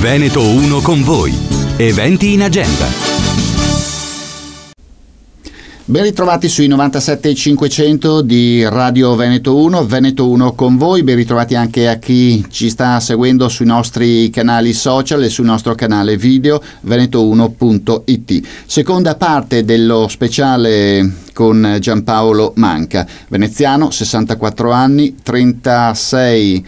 Veneto 1 con voi. Eventi in agenda. Ben ritrovati sui 97500 di Radio Veneto 1, Veneto 1 con voi, ben ritrovati anche a chi ci sta seguendo sui nostri canali social e sul nostro canale video veneto1.it. Seconda parte dello speciale con Giampaolo Manca, veneziano, 64 anni, 36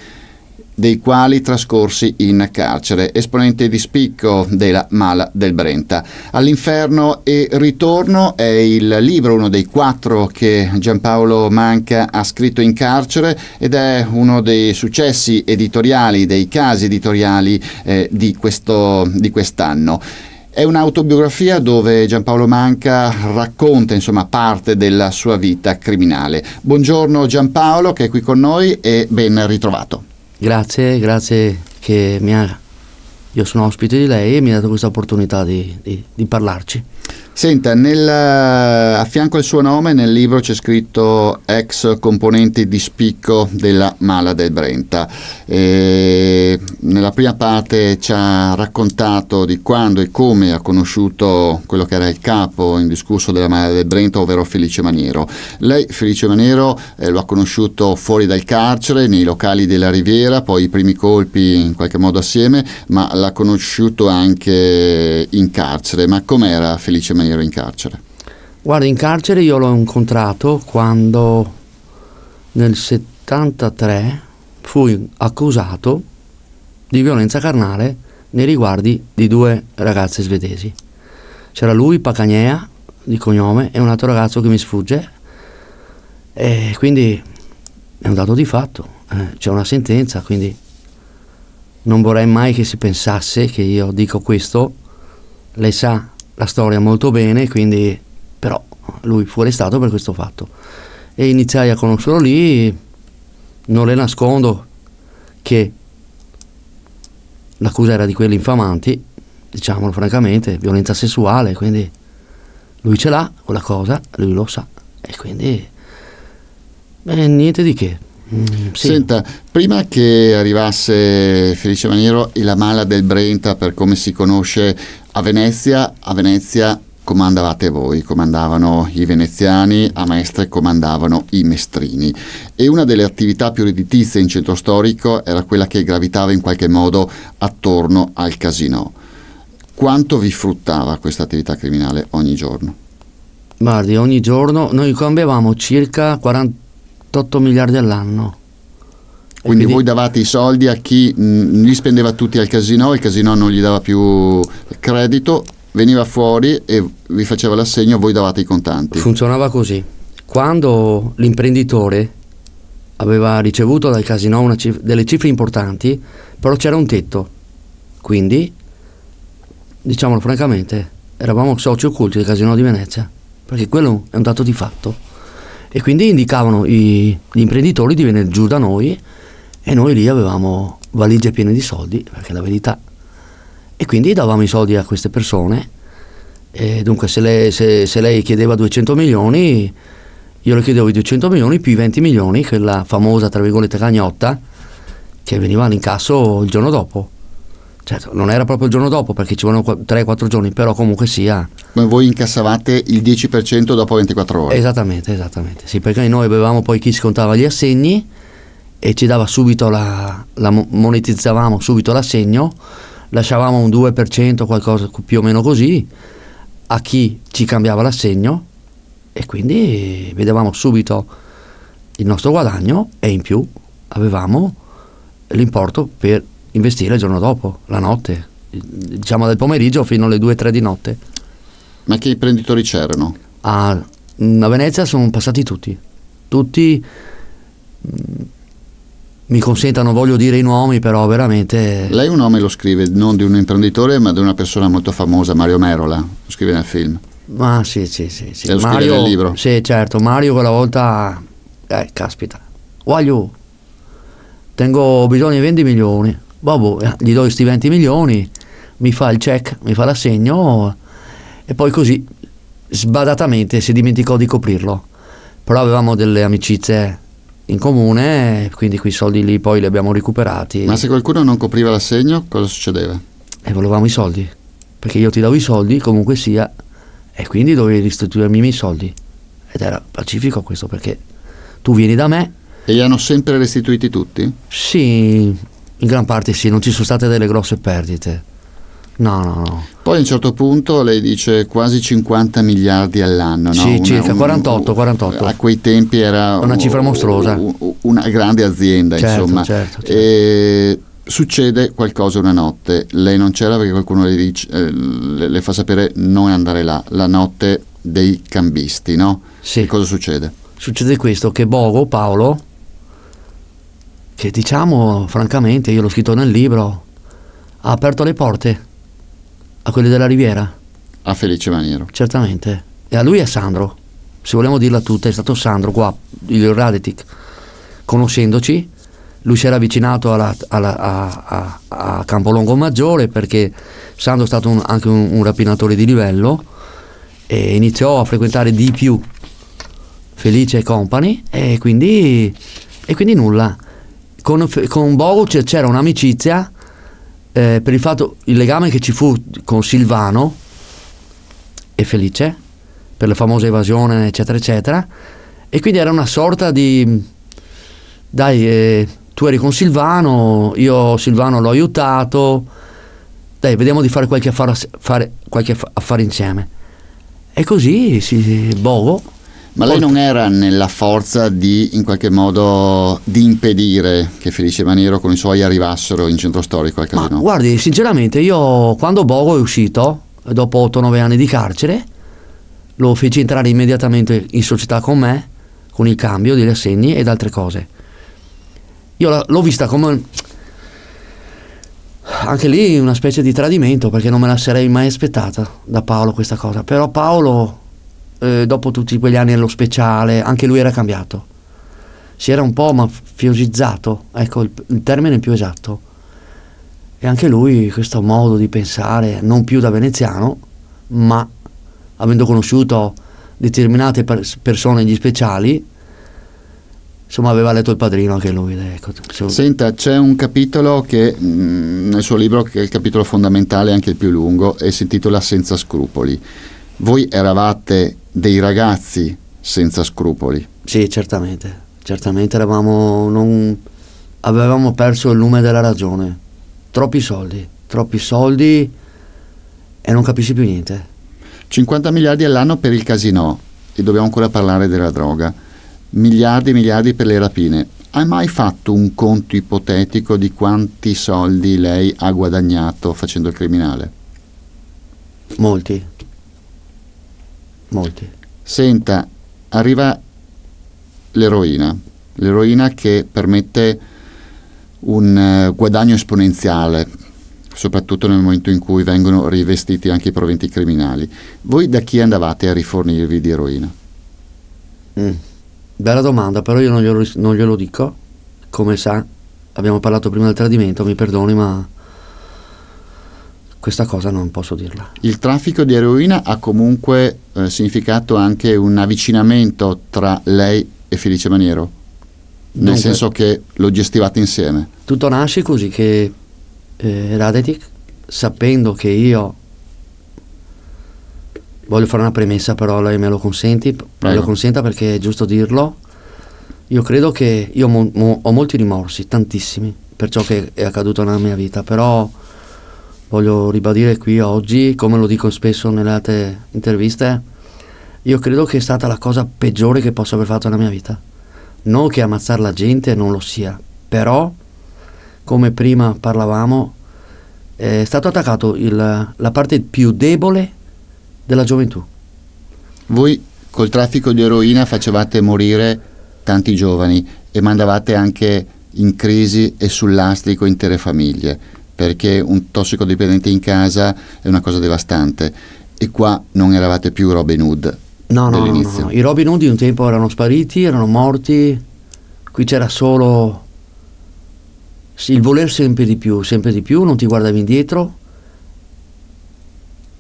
dei quali trascorsi in carcere, esponente di spicco della Mala del Brenta. All'inferno e ritorno è il libro, uno dei quattro che Giampaolo Manca ha scritto in carcere ed è uno dei successi editoriali, dei casi editoriali eh, di, questo, di quest'anno. È un'autobiografia dove Giampaolo Manca racconta insomma, parte della sua vita criminale. Buongiorno Giampaolo che è qui con noi e ben ritrovato. Grazie, grazie che mi ha, io sono ospite di lei e mi ha dato questa opportunità di, di, di parlarci. Senta, nel, eh, a fianco al suo nome nel libro c'è scritto ex componente di spicco della Mala del Brenta. E nella prima parte ci ha raccontato di quando e come ha conosciuto quello che era il capo in discorso della Mala del Brenta, ovvero Felice Maniero. Lei, Felice Maniero, eh, lo ha conosciuto fuori dal carcere, nei locali della Riviera, poi i primi colpi in qualche modo assieme, ma l'ha conosciuto anche in carcere. Ma com'era Felice Maniero? maniera in carcere? Guarda, in carcere io l'ho incontrato quando nel 73 fui accusato di violenza carnale nei riguardi di due ragazze svedesi. C'era lui, Pacagnea, di cognome, e un altro ragazzo che mi sfugge. E quindi è un dato di fatto, eh, c'è una sentenza, quindi non vorrei mai che si pensasse che io dico questo, lei sa la storia molto bene, quindi però lui fu arrestato per questo fatto. E iniziai a conoscerlo lì, non le nascondo che l'accusa era di quelli infamanti, diciamolo francamente, violenza sessuale, quindi lui ce l'ha quella cosa, lui lo sa, e quindi... Beh, niente di che. Mm, sì. Senta, prima che arrivasse Felice Maniero e la mala del Brenta, per come si conosce a Venezia, a Venezia comandavate voi, comandavano i veneziani, a Mestre comandavano i mestrini. E una delle attività più redditizie in centro storico era quella che gravitava in qualche modo attorno al casino. Quanto vi fruttava questa attività criminale ogni giorno? Guardi, ogni giorno noi cambiavamo circa 40 8 miliardi all'anno. Quindi, quindi, voi davate i soldi a chi mh, mm, li spendeva tutti al casino, il casino non gli dava più credito, veniva fuori e vi faceva l'assegno, voi davate i contanti. Funzionava così. Quando l'imprenditore aveva ricevuto dal casino cif- delle cifre importanti, però c'era un tetto. Quindi, diciamolo francamente, eravamo soci occulti del casino di Venezia, perché quello è un dato di fatto e quindi indicavano i, gli imprenditori di venire giù da noi e noi lì avevamo valigie piene di soldi, perché è la verità. E quindi davamo i soldi a queste persone e dunque se lei, se, se lei chiedeva 200 milioni io le chiedevo i 200 milioni più i 20 milioni, quella famosa tra virgolette cagnotta che veniva all'incasso il giorno dopo. Certo, non era proprio il giorno dopo perché ci volevano 3-4 giorni, però comunque sia. Ma voi incassavate il 10% dopo 24 ore? Esattamente, esattamente. Sì, perché noi avevamo poi chi scontava gli assegni e ci dava subito la, la monetizzavamo subito l'assegno, lasciavamo un 2%, qualcosa più o meno così, a chi ci cambiava l'assegno e quindi vedevamo subito il nostro guadagno e in più avevamo l'importo per investire il giorno dopo, la notte, diciamo dal pomeriggio fino alle 2-3 di notte. Ma che imprenditori c'erano? Ah, a Venezia sono passati tutti, tutti, mm, mi consenta, voglio dire i nomi, però veramente... Lei un nome lo scrive, non di un imprenditore, ma di una persona molto famosa, Mario Merola, lo scrive nel film. Ah sì, sì, sì. sì. E lo Mario, nel libro. Sì, certo, Mario quella volta... Eh, caspita. Guaglio, tengo bisogno di 20 milioni vabbè, eh, gli do questi 20 milioni, mi fa il check, mi fa l'assegno e poi così sbadatamente si dimenticò di coprirlo. Però avevamo delle amicizie in comune, quindi quei soldi lì poi li abbiamo recuperati. Ma se qualcuno non copriva l'assegno, cosa succedeva? E volevamo i soldi, perché io ti davo i soldi comunque sia, e quindi dovevi restituirmi i miei soldi. Ed era pacifico questo perché tu vieni da me. E li hanno sempre restituiti tutti? Sì, in gran parte sì, non ci sono state delle grosse perdite. No, no, no. Poi a un certo punto lei dice quasi 50 miliardi all'anno. Sì, no? circa, un, 48, 48. A quei tempi era una cifra mostruosa. Una grande azienda, certo, insomma. Certo, certo. E succede qualcosa una notte. Lei non c'era perché qualcuno le, dice, eh, le, le fa sapere non andare là. La notte dei cambisti, no? Sì. Che cosa succede? Succede questo, che Bogo, Paolo, che diciamo francamente, io l'ho scritto nel libro, ha aperto le porte a quelli della Riviera. A Felice Maniero. Certamente. E a lui e a Sandro. Se vogliamo dirla tutta, è stato Sandro qua, il reality. Conoscendoci, lui si era avvicinato alla, alla, a, a, a, Campolongo Maggiore perché Sandro è stato un, anche un, un rapinatore di livello e iniziò a frequentare di più Felice Company e quindi, e quindi nulla con, con Boruc c'era un'amicizia eh, per il fatto, il legame che ci fu con Silvano e Felice, per la famosa evasione, eccetera, eccetera, e quindi era una sorta di, dai, eh, tu eri con Silvano, io Silvano l'ho aiutato, dai, vediamo di fare qualche affare, fare qualche affare insieme. E così si, Bogo ma lei non era nella forza di in qualche modo di impedire che Felice Maniero con i suoi arrivassero in centro storico al casino? Ma guardi, sinceramente io quando Bogo è uscito, dopo 8-9 anni di carcere, lo feci entrare immediatamente in società con me, con il cambio degli assegni ed altre cose. Io l'ho vista come anche lì una specie di tradimento perché non me la sarei mai aspettata da Paolo questa cosa, però Paolo eh, dopo tutti quegli anni nello speciale, anche lui era cambiato. Si era un po' mafiosizzato, ecco il, il termine più esatto. E anche lui, questo modo di pensare, non più da veneziano, ma avendo conosciuto determinate persone gli speciali, insomma aveva letto il padrino anche lui. Ecco. Senta, c'è un capitolo che mh, mm, nel suo libro, che è il capitolo fondamentale, anche il più lungo, e si intitola Senza scrupoli voi eravate dei ragazzi senza scrupoli. Sì, certamente, certamente eravamo non... avevamo perso il lume della ragione, troppi soldi, troppi soldi e non capisci più niente. 50 miliardi all'anno per il casino e dobbiamo ancora parlare della droga, miliardi e miliardi per le rapine. Hai mai fatto un conto ipotetico di quanti soldi lei ha guadagnato facendo il criminale? Molti, Molti. Senta, arriva l'eroina, l'eroina che permette un eh, guadagno esponenziale, soprattutto nel momento in cui vengono rivestiti anche i proventi criminali. Voi da chi andavate a rifornirvi di eroina? Mm. Bella domanda, però io non glielo, non glielo dico, come sa, abbiamo parlato prima del tradimento, mi perdoni, ma questa cosa non posso dirla. Il traffico di eroina ha comunque eh, significato anche un avvicinamento tra lei e Felice Maniero, nel Dunque, senso che lo gestivate insieme. Tutto nasce così che eh, Radetic, sapendo che io voglio fare una premessa, però lei me lo consenti, me lo consenta perché è giusto dirlo. Io credo che io mo- mo- ho molti rimorsi, tantissimi, per ciò che è accaduto nella mia vita, però voglio ribadire qui oggi, come lo dico spesso nelle altre interviste, io credo che è stata la cosa peggiore che posso aver fatto nella mia vita. Non che ammazzare la gente non lo sia, però, come prima parlavamo, è stato attaccato il, la parte più debole della gioventù. Voi col traffico di eroina facevate morire tanti giovani e mandavate anche in crisi e sull'astrico intere famiglie perché un tossicodipendente in casa è una cosa devastante e qua non eravate più Robin Hood. No, no, no, no, i Robin Hood un tempo erano spariti, erano morti, qui c'era solo il voler sempre di più, sempre di più, non ti guardavi indietro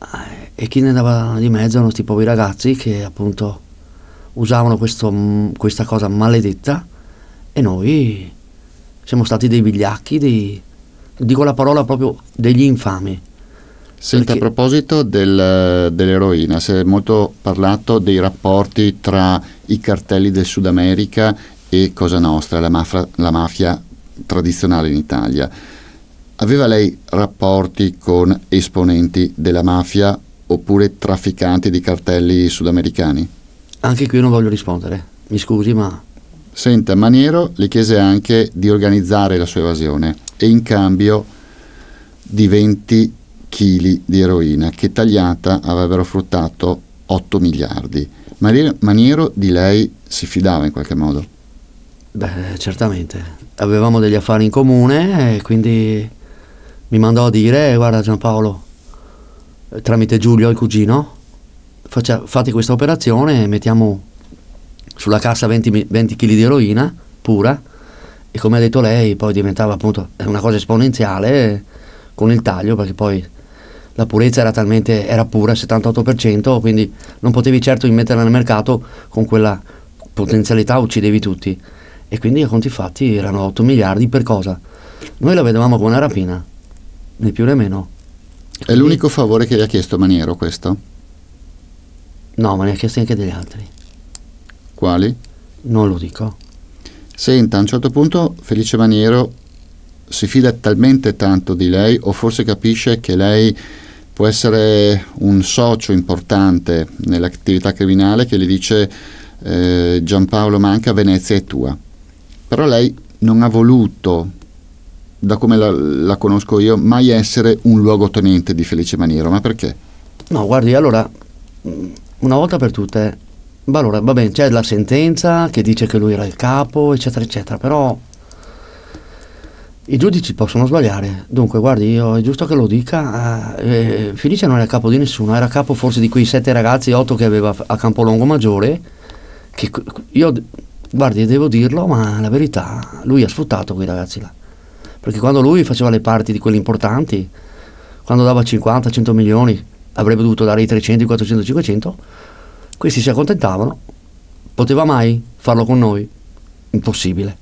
eh, e chi ne andava di mezzo erano questi poveri ragazzi che appunto usavano questo, mm, questa cosa maledetta e noi siamo stati dei vigliacchi, dei dico la parola proprio degli infami. Senta, perché... a proposito del, dell'eroina, si è molto parlato dei rapporti tra i cartelli del Sud America e Cosa Nostra, la, mafra, la mafia tradizionale in Italia. Aveva lei rapporti con esponenti della mafia oppure trafficanti di cartelli sudamericani? Anche qui non voglio rispondere, mi scusi ma... Senta, Maniero le chiese anche di organizzare la sua evasione e in cambio di 20 kg di eroina che tagliata avrebbero fruttato 8 miliardi. Maniero di lei si fidava in qualche modo? Beh, certamente. Avevamo degli affari in comune e quindi mi mandò a dire, guarda Giampaolo, tramite Giulio, il cugino, faccia, fate questa operazione, mettiamo sulla cassa 20 kg di eroina pura e come ha detto lei poi diventava appunto una cosa esponenziale eh, con il taglio perché poi la purezza era talmente era pura 78% quindi non potevi certo immetterla nel mercato con quella potenzialità uccidevi tutti e quindi a conti fatti erano 8 miliardi per cosa noi la vedevamo come una rapina né più né meno è l'unico favore che gli ha chiesto Maniero questo? no ma ne ha chiesti anche degli altri quali? non lo dico senta a un certo punto Felice Maniero si fida talmente tanto di lei o forse capisce che lei può essere un socio importante nell'attività criminale che le dice eh, Giampaolo Manca, Venezia è tua. Però lei non ha voluto, da come la, la conosco io, mai essere un luogotenente di Felice Maniero. Ma perché? No, guardi, allora, una volta per tutte, ma allora, va bene, c'è la sentenza che dice che lui era il capo, eccetera, eccetera, però i giudici possono sbagliare. Dunque, guardi, io è giusto che lo dica, eh, eh Felice non era capo di nessuno, era capo forse di quei sette ragazzi, otto che aveva a Campolongo Maggiore, che io, guardi, devo dirlo, ma la verità, lui ha sfruttato quei ragazzi là. Perché quando lui faceva le parti di quelli importanti, quando dava 50, 100 milioni, avrebbe dovuto dare i 300, i 400, i 500 questi si accontentavano. Poteva mai farlo con noi? Impossibile.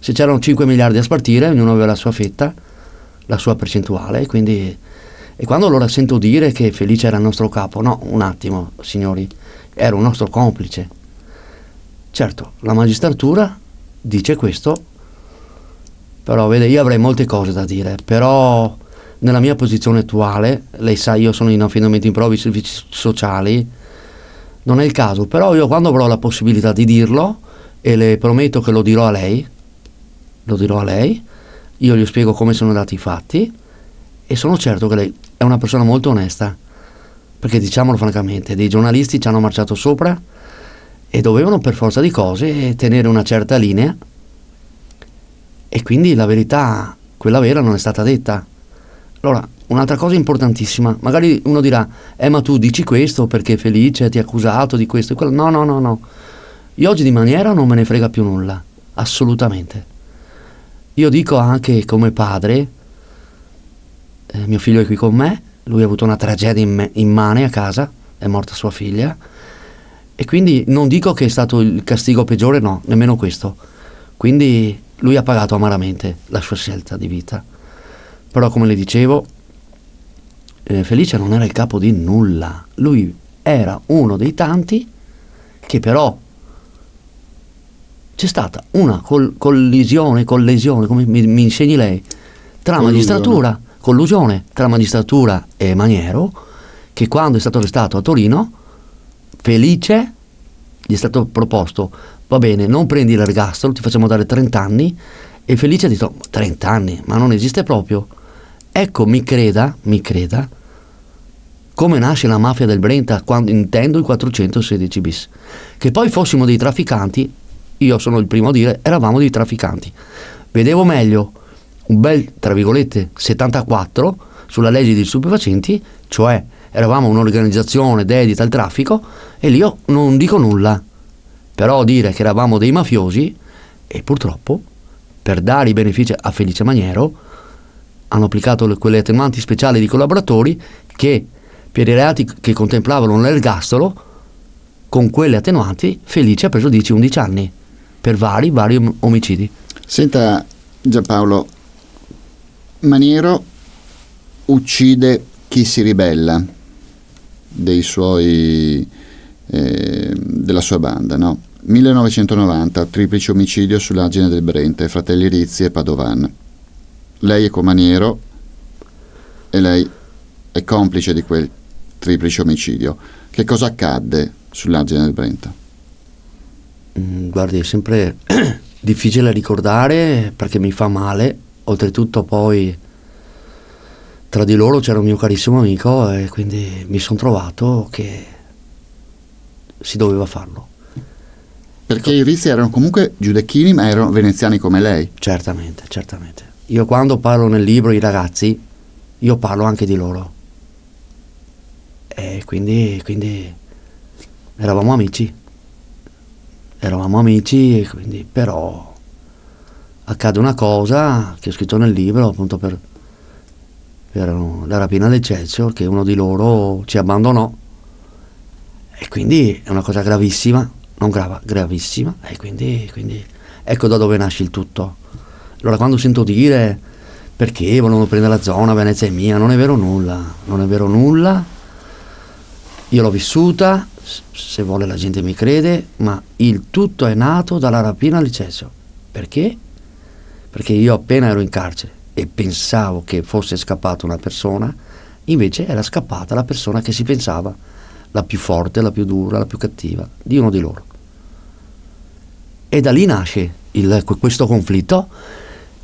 Se c'erano 5 miliardi a spartire, ognuno aveva la sua fetta, la sua percentuale, quindi... E quando allora sento dire che Felice era il nostro capo, no, un attimo, signori, era un nostro complice. Certo, la magistratura dice questo, però vede, io avrei molte cose da dire, però nella mia posizione attuale, lei sa, io sono in affidamento in provi servizi sociali, non è il caso, però io quando avrò la possibilità di dirlo, e le prometto che lo dirò a lei, lo dirò a lei, io gli spiego come sono andati i fatti e sono certo che lei è una persona molto onesta, perché diciamolo francamente, dei giornalisti ci hanno marciato sopra e dovevano per forza di cose tenere una certa linea e quindi la verità, quella vera, non è stata detta. Allora, Un'altra cosa importantissima, magari uno dirà, eh ma tu dici questo perché è felice, ti ha accusato di questo e quello. No, no, no, no. Io oggi di maniera non me ne frega più nulla, assolutamente. Io dico anche come padre, eh, mio figlio è qui con me, lui ha avuto una tragedia imm- immane a casa, è morta sua figlia, e quindi non dico che è stato il castigo peggiore, no, nemmeno questo. Quindi lui ha pagato amaramente la sua scelta di vita. Però come le dicevo, eh, Felice non era il capo di nulla, lui era uno dei tanti che però c'è stata una col- collisione, collesione, come mi, mi insegni lei, tra collusione. magistratura, collusione tra magistratura e Maniero, che quando è stato arrestato a Torino, Felice gli è stato proposto, va bene, non prendi l'ergastolo, ti facciamo dare 30 anni, e Felice ha detto, 30 anni, ma non esiste proprio. Ecco, mi creda, mi creda, come nasce la mafia del Brenta, quando intendo il 416 bis. Che poi fossimo dei trafficanti, io sono il primo a dire, eravamo dei trafficanti. Vedevo meglio un bel, tra virgolette, 74 sulla legge dei stupefacenti, cioè eravamo un'organizzazione dedita al traffico e lì io non dico nulla. Però dire che eravamo dei mafiosi e purtroppo per dare i benefici a Felice Maniero hanno applicato quelle attenuanti speciali di collaboratori che per i reati che contemplavano l'ergastolo, con quelle attenuanti, Felice ha preso 10-11 anni per vari, vari omicidi. Senta Giampaolo, Maniero uccide chi si ribella suoi, eh, della sua banda, no? 1990, triplice omicidio sull'Agine del Brente, fratelli Rizzi e Padovan. Lei è comaniero e lei è complice di quel triplice omicidio. Che cosa accadde sull'argine del Brenta? Mm, guardi, è sempre difficile ricordare perché mi fa male. Oltretutto poi tra di loro c'era un mio carissimo amico e quindi mi sono trovato che si doveva farlo. Perché i Rizzi erano comunque giudecchini ma erano veneziani come lei. Certamente, certamente. Io quando parlo nel libro i ragazzi, io parlo anche di loro e quindi, quindi eravamo amici. Eravamo amici, quindi, però accade una cosa che ho scritto nel libro appunto per, per la rapina del Celsior, che uno di loro ci abbandonò. E quindi è una cosa gravissima, non grava, gravissima. E quindi, quindi ecco da dove nasce il tutto. Allora quando sento dire perché volevano prendere la zona, Venezia è mia, non è vero nulla, non è vero nulla io l'ho vissuta, se vuole la gente mi crede, ma il tutto è nato dalla rapina al liceo. Perché? Perché io appena ero in carcere e pensavo che fosse scappata una persona, invece era scappata la persona che si pensava la più forte, la più dura, la più cattiva di uno di loro. E da lì nasce il, questo conflitto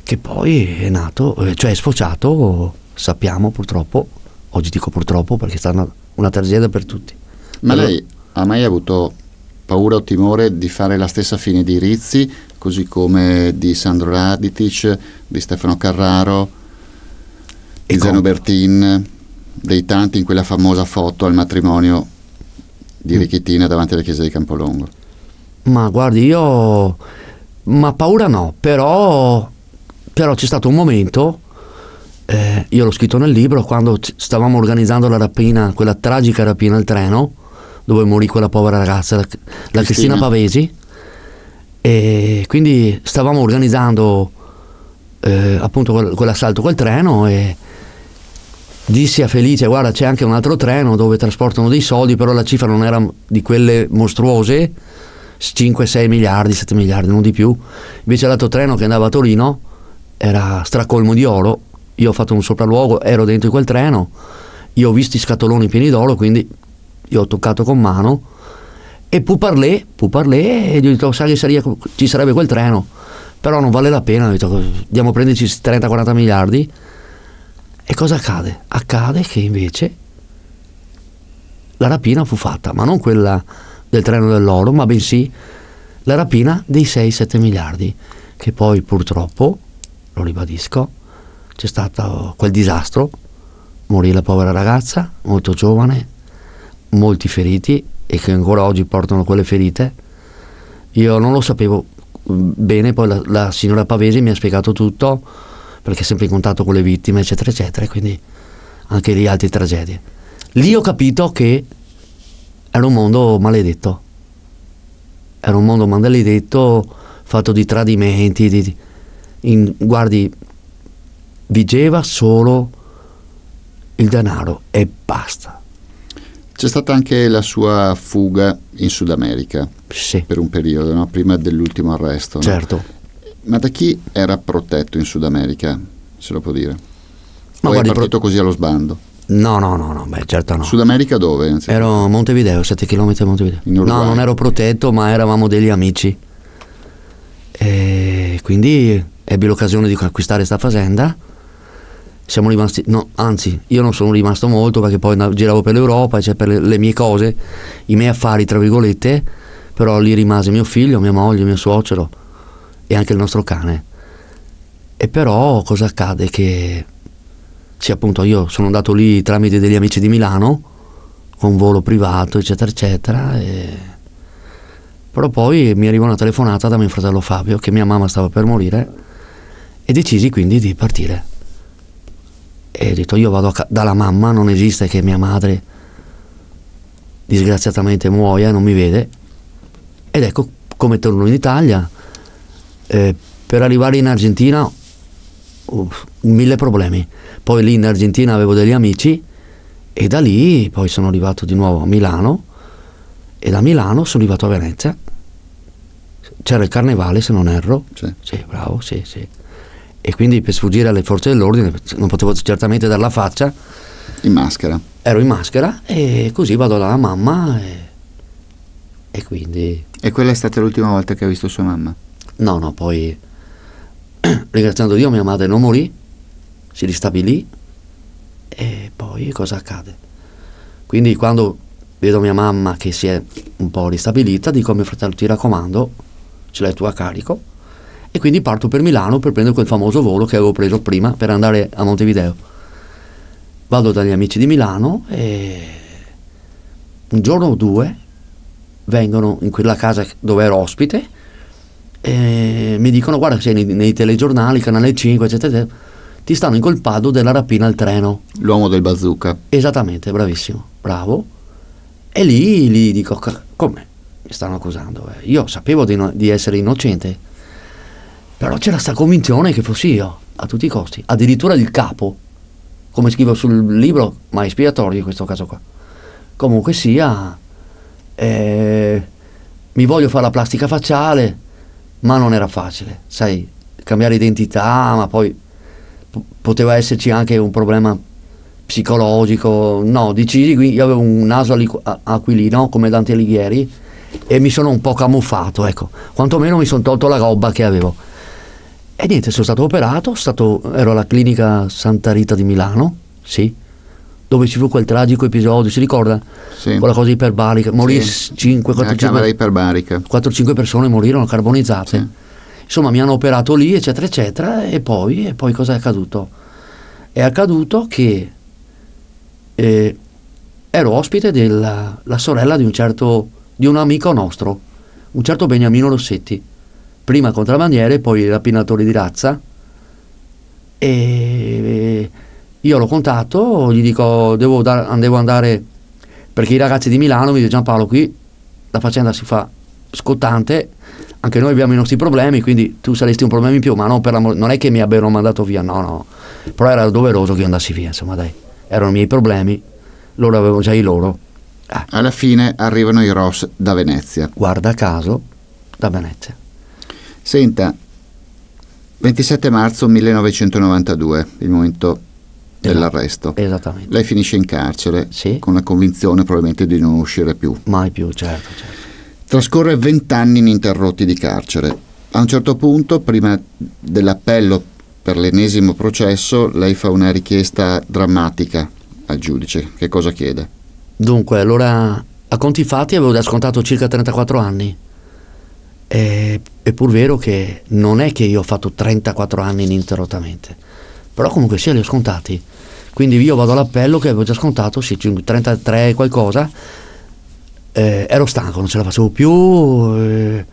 che poi è nato, eh, cioè è sfociato, sappiamo purtroppo, oggi dico purtroppo perché stanno una tragedia per tutti. Ma allora, lei ha mai avuto paura o timore di fare la stessa fine di Rizzi, così come di Sandro Raditic, di Stefano Carraro, di Zeno Bertin, dei tanti in quella famosa foto al matrimonio di mm. Ricchettina davanti alla chiesa di Campolongo? Ma guardi, io... Ma paura no, però, però c'è stato un momento eh, io l'ho scritto nel libro, quando stavamo organizzando la rapina, quella tragica rapina al treno, dove morì quella povera ragazza, la, Cristina, la Cristina Pavesi, e quindi stavamo organizzando eh, appunto quel, quell'assalto, quel treno e dissi a Felice guarda c'è anche un altro treno dove trasportano dei soldi però la cifra non era di quelle mostruose 5-6 miliardi 7 miliardi non di più invece l'altro treno che andava a Torino era stracolmo di oro io ho fatto un sopralluogo, ero dentro quel treno, io ho visto i scatoloni pieni d'oro, quindi io ho toccato con mano e pu parlé, pu parlé e gli ho detto oh, sai che ci sarebbe quel treno, però non vale la pena, ho detto andiamo a prenderci 30-40 miliardi. E cosa accade? Accade che invece la rapina fu fatta, ma non quella del treno dell'oro, ma bensì la rapina dei 6-7 miliardi, che poi purtroppo, lo ribadisco, c'è stato quel disastro, morì la povera ragazza, molto giovane, molti feriti e che ancora oggi portano quelle ferite. Io non lo sapevo bene, poi la, la signora Pavesi mi ha spiegato tutto perché è sempre in contatto con le vittime, eccetera, eccetera, quindi anche lì altre tragedie. Lì ho capito che era un mondo maledetto, era un mondo maledetto fatto di tradimenti, di, in, guardi, vigeva solo il denaro e basta. C'è stata anche la sua fuga in Sud America sì. per un periodo, no? prima dell'ultimo arresto. Certo. No? Ma da chi era protetto in Sud America, se lo può dire? Ma o guardi, è partito così allo sbando? No, no, no, no, beh, certo no. Sud America dove? Anzi? Ero a Montevideo, 7 km da Montevideo. No, non ero protetto, ma eravamo degli amici. E quindi ebbi l'occasione di acquistare questa fazenda siamo rimasti, no, anzi io non sono rimasto molto perché poi giravo per l'Europa, cioè per le, le mie cose, i miei affari tra virgolette, però lì rimase mio figlio, mia moglie, mio suocero e anche il nostro cane. E però cosa accade? Che sì appunto io sono andato lì tramite degli amici di Milano, con volo privato eccetera eccetera, e... però poi mi arriva una telefonata da mio fratello Fabio che mia mamma stava per morire e decisi quindi di partire e ho detto io vado ca- dalla mamma, non esiste che mia madre disgraziatamente muoia, non mi vede. Ed ecco come torno in Italia. Eh, per arrivare in Argentina uh, mille problemi. Poi lì in Argentina avevo degli amici e da lì poi sono arrivato di nuovo a Milano e da Milano sono arrivato a Venezia. C'era il carnevale se non erro. Sì, sì bravo, sì, sì e quindi per sfuggire alle forze dell'ordine non potevo certamente dar la faccia. In maschera. Ero in maschera e così vado dalla mamma e, e quindi... E quella è stata l'ultima volta che hai visto sua mamma? No, no, poi ringraziando Dio mia madre non morì, si ristabilì e poi cosa accade? Quindi quando vedo mia mamma che si è un po' ristabilita, dico a mio fratello ti raccomando, ce l'hai tu a carico e quindi parto per Milano per prendere quel famoso volo che avevo preso prima per andare a Montevideo. Vado dagli amici di Milano e un giorno o due vengono in quella casa dove ero ospite e mi dicono guarda sei nei, nei telegiornali, canale 5 eccetera, eccetera ti stanno incolpando della rapina al treno. L'uomo del bazooka. Esattamente, bravissimo, bravo. E lì, gli dico come? Mi stanno accusando. Eh. Io sapevo di, no, di essere innocente però c'era sta convinzione che fossi io, a tutti i costi. Addirittura il capo, come scrivo sul libro, ma è espiatorio in questo caso qua. Comunque sia, eh, mi voglio fare la plastica facciale, ma non era facile, sai, cambiare identità, ma poi p- poteva esserci anche un problema psicologico. No, decisi qui, io avevo un naso aquilino come Dante Alighieri e mi sono un po' camuffato, ecco, quantomeno mi sono tolto la gobba che avevo e niente, sono stato operato, stato, ero alla clinica Santa Rita di Milano, sì, dove ci fu quel tragico episodio, si ricorda? Sì. Quella cosa iperbarica, morì sì. 5, 4, 5, 4, 5 persone morirono carbonizzate. Sì. Insomma, mi hanno operato lì, eccetera, eccetera, e poi, e poi cosa è accaduto? È accaduto che eh, ero ospite della sorella di un certo, di un amico nostro, un certo Beniamino Rossetti prima contrabbandiere, poi rapinatore di razza. E eh, io l'ho contatto, gli dico devo, dar, devo andare perché i ragazzi di Milano mi dicono Giampaolo qui la faccenda si fa scottante, anche noi abbiamo i nostri problemi, quindi tu saresti un problema in più, ma non, per la, non è che mi abbiano mandato via, no, no, però era doveroso che io andassi via, insomma dai, erano i miei problemi, loro avevano già i loro. Eh. Alla fine arrivano i Ross da Venezia. Guarda caso, da Venezia. Senta, 27 marzo 1992, il momento dell'arresto. Esatto, esattamente. Lei finisce in carcere sì. con la convinzione probabilmente di non uscire più. Mai più, certo. certo. Trascorre 20 anni ininterrotti di carcere. A un certo punto, prima dell'appello per l'ennesimo processo, lei fa una richiesta drammatica al giudice. Che cosa chiede? Dunque, allora, a conti fatti avevo da scontato circa 34 anni è, è pur vero che non è che io ho fatto 34 anni ininterrottamente, però comunque sia li ho scontati. Quindi io vado all'appello che avevo già scontato, sì, 33 qualcosa, eh, ero stanco, non ce la facevo più, eh,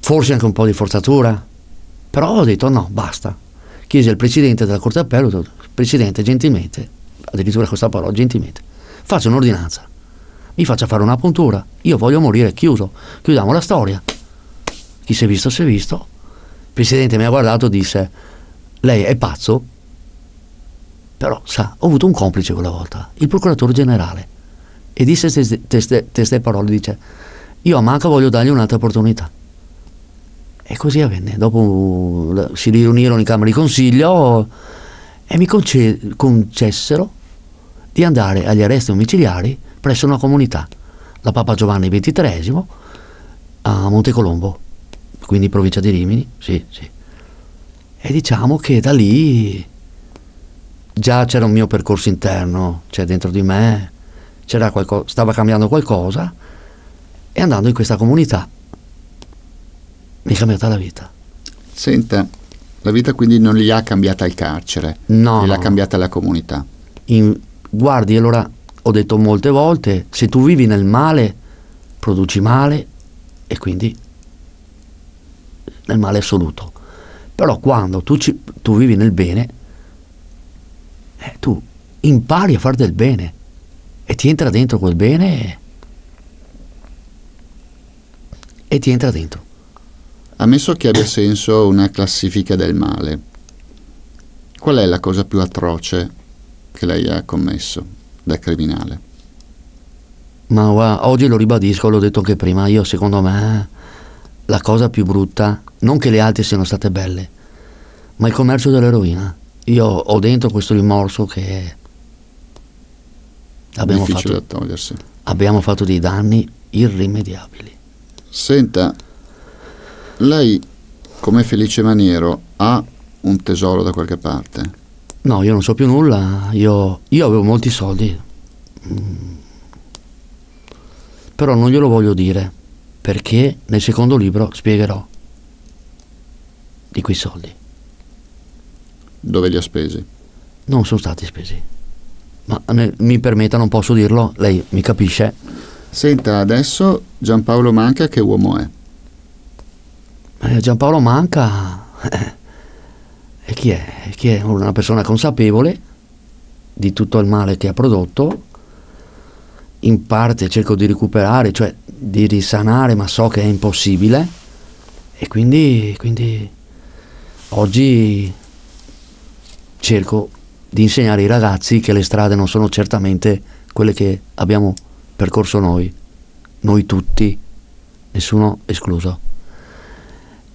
forse anche un po' di forzatura, però ho detto no, basta. Chiesi al presidente della Corte d'Appello, presidente gentilmente, addirittura questa parola, gentilmente, faccio un'ordinanza mi faccia fare una puntura, io voglio morire chiuso, chiudiamo la storia. Chi si è visto si è visto. Il presidente mi ha guardato e disse, lei è pazzo? Però sa, ho avuto un complice quella volta, il procuratore generale, e disse queste parole, dice, io a Manca voglio dargli un'altra opportunità. E così avvenne. Dopo si riunirono in Camera di Consiglio e mi concessero di andare agli arresti domiciliari presso una comunità, la Papa Giovanni XXIII a Montecolombo, quindi provincia di Rimini, sì, sì. E diciamo che da lì già c'era un mio percorso interno, cioè dentro di me qualco, stava cambiando qualcosa e andando in questa comunità mi è cambiata la vita. Senta, la vita quindi non gli ha cambiata il carcere, no, ha cambiata la comunità. In, guardi, allora ho detto molte volte, se tu vivi nel male, produci male e quindi nel male assoluto. Però quando tu, ci, tu vivi nel bene, eh, tu impari a fare del bene e ti entra dentro quel bene e, e ti entra dentro. Ammesso che abbia senso una classifica del male, qual è la cosa più atroce che lei ha commesso? da criminale. Ma guarda, oggi lo ribadisco, l'ho detto anche prima, io secondo me la cosa più brutta, non che le altre siano state belle, ma il commercio dell'eroina. Io ho dentro questo rimorso che abbiamo fatto, da togliersi. abbiamo fatto dei danni irrimediabili. Senta, lei come Felice Maniero ha un tesoro da qualche parte? No, io non so più nulla, io, io avevo molti soldi, mm. però non glielo voglio dire perché nel secondo libro spiegherò di quei soldi. Dove li ha spesi? Non sono stati spesi, ma ne, mi permetta, non posso dirlo, lei mi capisce. Senta, adesso Giampaolo Manca che uomo è? Eh, Giampaolo Manca... Eh, e chi è? E chi è una persona consapevole di tutto il male che ha prodotto, in parte cerco di recuperare, cioè di risanare, ma so che è impossibile. E quindi, quindi oggi cerco di insegnare ai ragazzi che le strade non sono certamente quelle che abbiamo percorso noi, noi tutti, nessuno escluso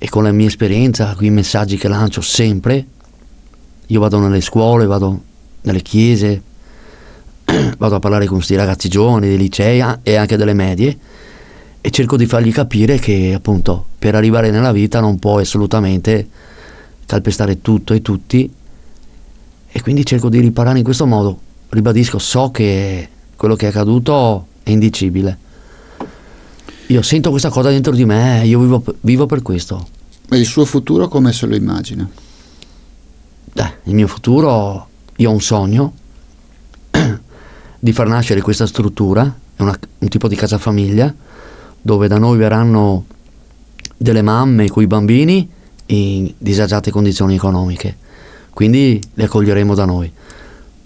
e con la mia esperienza, con i messaggi che lancio sempre, io vado nelle scuole, vado nelle chiese, vado a parlare con questi ragazzi giovani dei licei e anche delle medie e cerco di fargli capire che appunto per arrivare nella vita non puoi assolutamente calpestare tutto e tutti e quindi cerco di riparare in questo modo. Ribadisco, so che quello che è accaduto è indicibile. Io sento questa cosa dentro di me, io vivo, vivo per questo. Ma il suo futuro come se lo immagina? Beh, il mio futuro, io ho un sogno di far nascere questa struttura, è una, un tipo di casa famiglia, dove da noi verranno delle mamme con i bambini in disagiate condizioni economiche, quindi le accoglieremo da noi.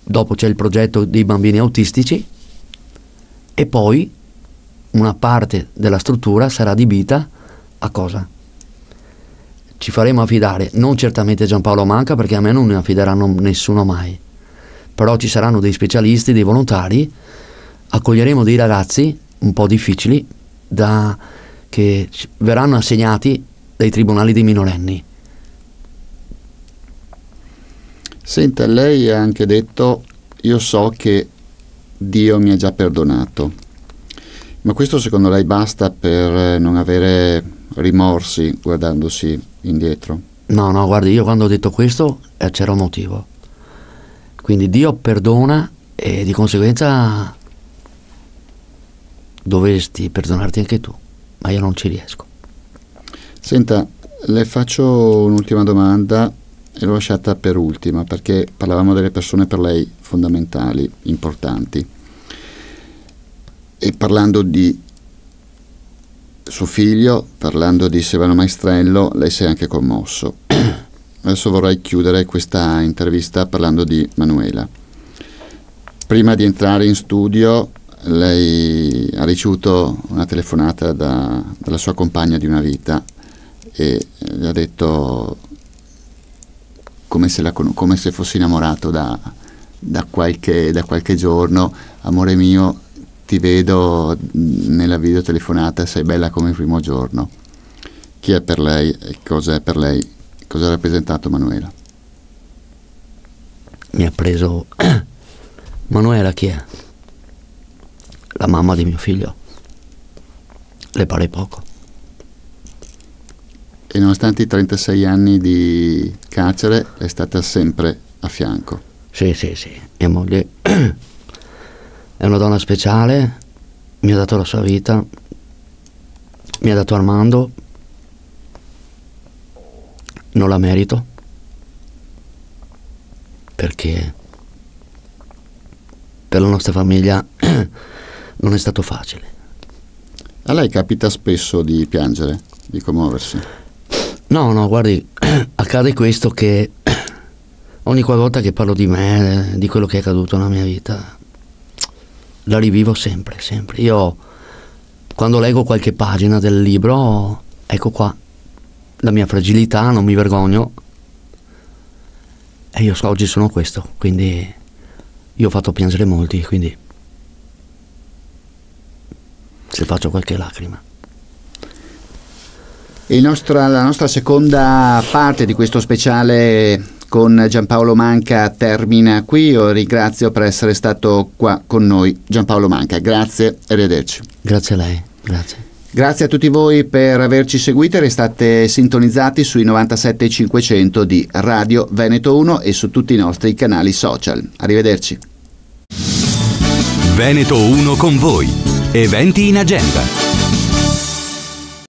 Dopo c'è il progetto dei bambini autistici e poi una parte della struttura sarà adibita a cosa? ci faremo affidare, non certamente Giampaolo Manca perché a me non ne affideranno nessuno mai, però ci saranno dei specialisti, dei volontari, accoglieremo dei ragazzi un po' difficili da, che verranno assegnati dai tribunali dei minorenni. Senta, lei ha anche detto io so che Dio mi ha già perdonato, ma questo secondo lei basta per eh, non avere rimorsi guardandosi indietro? No, no, guardi, io quando ho detto questo eh, c'era un motivo. Quindi Dio perdona e di conseguenza dovresti perdonarti anche tu, ma io non ci riesco. Senta, le faccio un'ultima domanda e l'ho lasciata per ultima perché parlavamo delle persone per lei fondamentali, importanti. E parlando di suo figlio, parlando di Silvano Maestrello, lei si è anche commosso. Adesso vorrei chiudere questa intervista parlando di Manuela. Prima di entrare in studio, lei ha ricevuto una telefonata da, dalla sua compagna di una vita e le ha detto come se, la, come se fosse innamorato da, da, qualche, da qualche giorno, amore mio, ti vedo mm, nella videotelefonata, sei bella come il primo giorno. Chi è per lei e cosa per lei? Cosa ha rappresentato Manuela? Mi ha preso... Manuela chi è? La mamma di mio figlio. Le pare poco. E nonostante i 36 anni di carcere, è stata sempre a fianco. Sì, sì, sì. Mia moglie È una donna speciale, mi ha dato la sua vita, mi ha dato Armando, non la merito, perché per la nostra famiglia non è stato facile. A lei capita spesso di piangere, di commuoversi? No, no, guardi, accade questo che ogni qualvolta che parlo di me, di quello che è accaduto nella mia vita, la rivivo sempre, sempre. Io quando leggo qualche pagina del libro, ecco qua, la mia fragilità, non mi vergogno. E io oggi sono questo, quindi io ho fatto piangere molti, quindi se faccio qualche lacrima. Nostro, la nostra seconda parte di questo speciale con Giampaolo Manca termina qui. Io ringrazio per essere stato qua con noi. Giampaolo Manca, grazie e arrivederci. Grazie a lei, grazie. Grazie a tutti voi per averci seguito, restate sintonizzati sui 97500 di Radio Veneto 1 e su tutti i nostri canali social. Arrivederci. Veneto 1 con voi. Eventi in agenda.